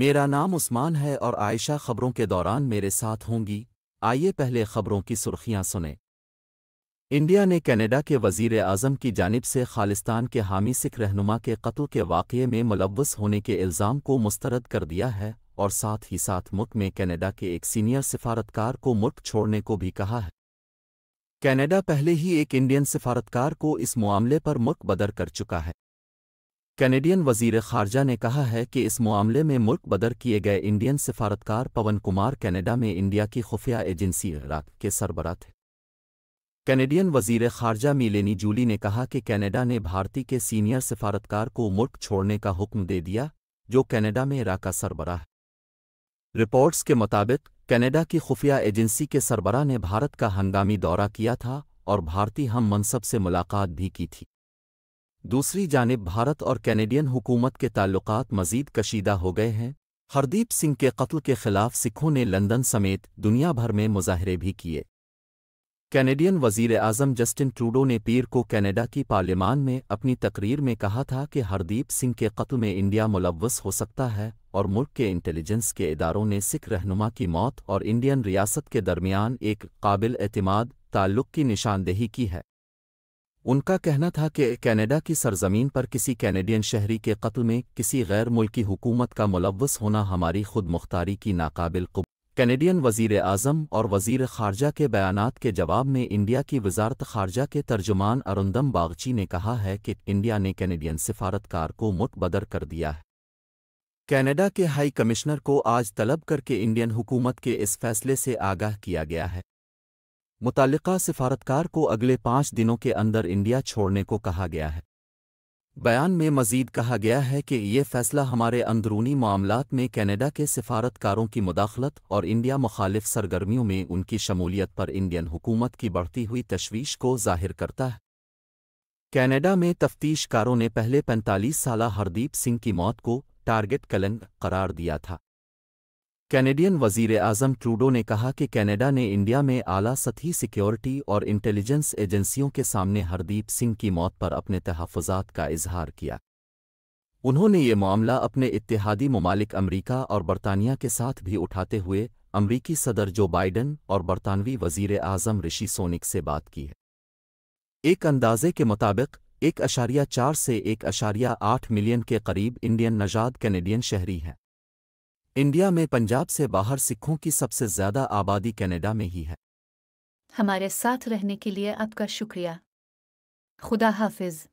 मेरा नाम उस्मान है और आयशा खबरों के दौरान मेरे साथ होंगी आइए पहले खबरों की सुर्खियां सुने इंडिया ने कनाडा के वजीर आजम की जानिब से खालिस्तान के हामी सिख रहनुमा के कत्ल के वाक़े में मुलवस होने के इल्ज़ाम को मुस्तरद कर दिया है और साथ ही साथ मुल्क में कनाडा के एक सीनियर सिफारतकार को मुल्क छोड़ने को भी कहा है कनाडा पहले ही एक इंडियन सिफारतकार को इस मामले पर मुल्क बदर कर चुका है कैनेडियन वजीर खारजा ने कहा है कि इस मामले में मुल्क बदर किए गए इंडियन सिफारतकार पवन कुमार कनाडा में इंडिया की खुफिया एजेंसी इराक के सरबरा थे कैनेडियन वजीर खारजा मिलेनी जूली ने कहा कि कनाडा ने भारती के सीनियर सिफारतकार को मुल्क छोड़ने का हुक्म दे दिया जो कनाडा में इराक का सरबरा है रिपोर्ट्स के मुताबिक कैनेडा की खुफिया एजेंसी के सरबरा ने भारत का हंगामी दौरा किया था और भारतीय हम मनसब से मुलाकात भी की थी दूसरी जानब भारत और कैनेडियन हुकूमत के ताल्लुकात मजीद कशीदा हो गए हैं हरदीप सिंह के कत्ल के खिलाफ सिखों ने लंदन समेत दुनिया भर में मुजाहरे भी किए कैनेडियन वजीर आजम जस्टिन ट्रूडो ने पीर को कैनेडा की पार्लियामान में अपनी तकरीर में कहा था कि हरदीप सिंह के कत्ल में इंडिया मुलवस हो सकता है और मुल्क के इंटेलिजेंस के इदारों ने सिख रहनुमा की मौत और इंडियन रियासत के दरमियान एक काबिल एतमाद ताल्लुक की निशानदेही की है उनका कहना था कि कैनेडा की सरजमीन पर किसी कैनेडियन शहरी के कत्ल में किसी गैर मुल्की हुकूमत का मुलवस होना हमारी खुद मुख्तारी की नाकाबिल कब कैनेडियन वजीर आजम और वजीर खारजा के बयान के जवाब में इंडिया की वजारत खारजा के तर्जुमान अरुंदम बागची ने कहा है कि इंडिया ने कैनेडियन सिफारतकार को मुतबदर कर दिया है कैनेडा के हाई कमिश्नर को आज तलब करके इंडियन हुकूमत के इस फैसले से आगाह किया गया है मुतल सिफारतकार को अगले पाँच दिनों के अंदर इंडिया छोड़ने को कहा गया है बयान में मजीद कहा गया है कि ये फैसला हमारे अंदरूनी मामला में कैनेडा के सिफारतकारों की मुदाखलत और इंडिया मुखालिफ सरगर्मियों में उनकी शमूलियत पर इंडियन हुकूमत की बढ़ती हुई तशवीश को जाहिर करता है कैनेडा में तफ्तीशकारों ने पहले 45 साल हरदीप सिंह की मौत को टारगेट कलंक करार दिया था कैनेडियन वजीर आजम ट्रूडो ने कहा कि कैनेडा ने इंडिया में आला सतही सिक्योरिटी और इंटेलिजेंस एजेंसियों के सामने हरदीप सिंह की मौत पर अपने तहफात का इजहार किया उन्होंने ये मामला अपने इतिहादी ममालिक अमरीका और बरतानिया के साथ भी उठाते हुए अमरीकी सदर जो बाइडन और बरतानवी वजीर आजम ऋषि सोनिक से बात की है एक अंदाजे के मुताबिक एक अशारिया चार से एक अशारिया आठ मिलियन के करीब इंडियन नजाद कैनेडियन शहरी हैं इंडिया में पंजाब से बाहर सिखों की सबसे ज़्यादा आबादी कनाडा में ही है हमारे साथ रहने के लिए आपका शुक्रिया खुदा हाफिज़